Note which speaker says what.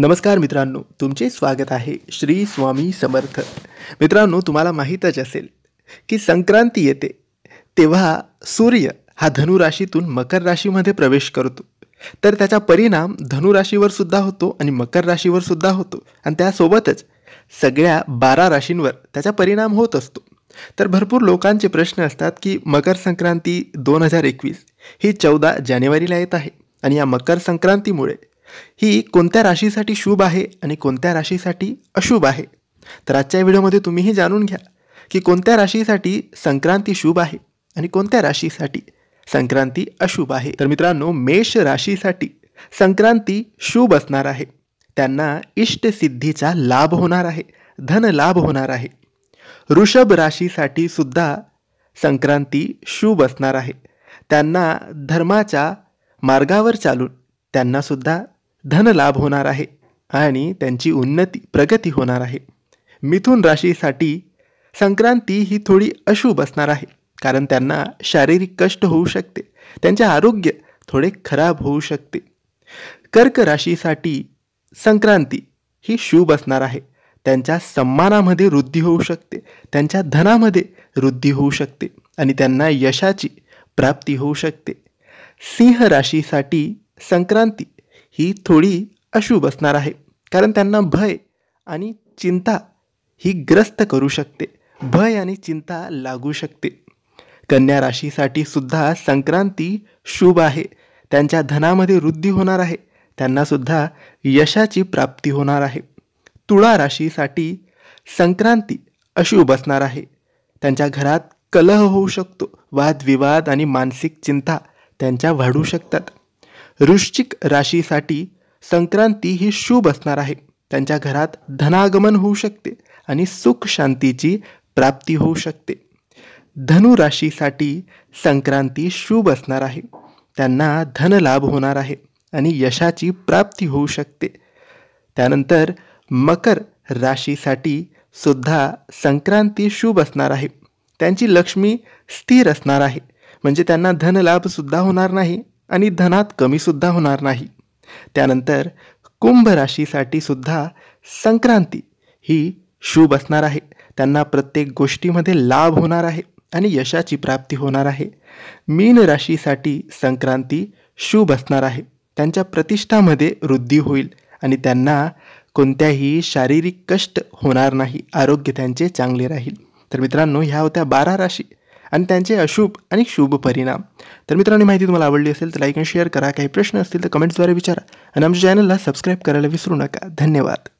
Speaker 1: नमस्कार मित्रांनो तुमचे स्वागत आहे श्री स्वामी समर्थ मित्रांनो तुम्हाला माहीतच असेल की संक्रांती येते तेव्हा सूर्य हा धनुराशीतून मकर राशीमध्ये प्रवेश करतो तर त्याचा परिणाम धनुराशीवर सुद्धा होतो आणि मकर राशीवर सुद्धा होतो आणि त्यासोबतच सगळ्या बारा राशींवर त्याचा परिणाम होत असतो तर भरपूर लोकांचे प्रश्न असतात की मकर संक्रांती दोन हजार एकवीस ही चौदा जानेवारीला येत आहे आणि या मकर संक्रांतीमुळे ही कोणत्या राशीसाठी शुभ आहे आणि कोणत्या राशीसाठी अशुभ आहे तर आजच्या व्हिडिओमध्ये तुम्हीही जाणून घ्या की कोणत्या राशीसाठी संक्रांती शुभ आहे आणि कोणत्या राशीसाठी संक्रांती अशुभ आहे तर मित्रांनो मेष राशीसाठी संक्रांती शुभ असणार आहे त्यांना इष्टसिद्धीचा लाभ होणार आहे धन लाभ होणार आहे ऋषभ राशीसाठी सुद्धा संक्रांती शुभ असणार आहे त्यांना धर्माच्या मार्गावर चालून त्यांनासुद्धा धनलाभ होणार आहे आणि त्यांची उन्नती प्रगती होणार आहे मिथून राशीसाठी संक्रांती ही थोडी अशुभ असणार आहे कारण त्यांना शारीरिक कष्ट होऊ शकते त्यांचे आरोग्य थोडे खराब होऊ शकते कर्क राशीसाठी संक्रांती ही शुभ असणार आहे त्यांच्या सन्मानामध्ये वृद्धी होऊ शकते त्यांच्या धनामध्ये वृद्धी होऊ शकते आणि त्यांना यशाची प्राप्ती होऊ शकते सिंह राशीसाठी संक्रांती ही थोडी अशुभ असणार आहे कारण त्यांना भय आणि चिंता ही ग्रस्त करू शकते भय आणि चिंता लागू शकते कन्या राशीसाठी सुद्धा संक्रांती शुभ आहे त्यांच्या धनामध्ये वृद्धी होणार आहे त्यांनासुद्धा यशाची प्राप्ती होणार आहे तुळा राशीसाठी संक्रांती अशुभ असणार आहे त्यांच्या घरात कलह होऊ शकतो वादविवाद आणि मानसिक चिंता त्यांच्या वाढू शकतात वृश्चिक राशीसाठी संक्रांती ही शुभ असणार आहे त्यांच्या घरात धनागमन होऊ शकते आणि सुख शांतीची प्राप्ती होऊ शकते धनु राशीसाठी संक्रांती शुभ असणार आहे त्यांना धनलाभ होणार आहे आणि यशाची प्राप्ती होऊ शकते त्यानंतर मकर राशीसाठी सुद्धा संक्रांती शुभ असणार आहे त्यांची लक्ष्मी स्थिर असणार आहे म्हणजे त्यांना धनलाभसुद्धा होणार नाही आणि धनात कमीसुद्धा होणार नाही त्यानंतर कुंभ राशीसाठी सुद्धा संक्रांती ही शुभ असणार आहे त्यांना प्रत्येक गोष्टीमध्ये लाभ होणार आहे आणि यशाची प्राप्ती होणार आहे मीन राशीसाठी संक्रांती शुभ असणार आहे त्यांच्या प्रतिष्ठामध्ये वृद्धी होईल आणि त्यांना कोणत्याही शारीरिक कष्ट होणार नाही आरोग्य त्यांचे चांगले राहील तर मित्रांनो ह्या होत्या बारा राशी आणि त्यांचे अशुभ आणि शुभ परिणाम तर मित्रांनो माहिती तुम्हाला आवडली असेल तर लाईक आणि शेअर करा काही प्रश्न असतील तर कमेंट्सद्वारे विचारा आणि आमच्या चॅनलला सबस्क्राईब करायला विसरू नका धन्यवाद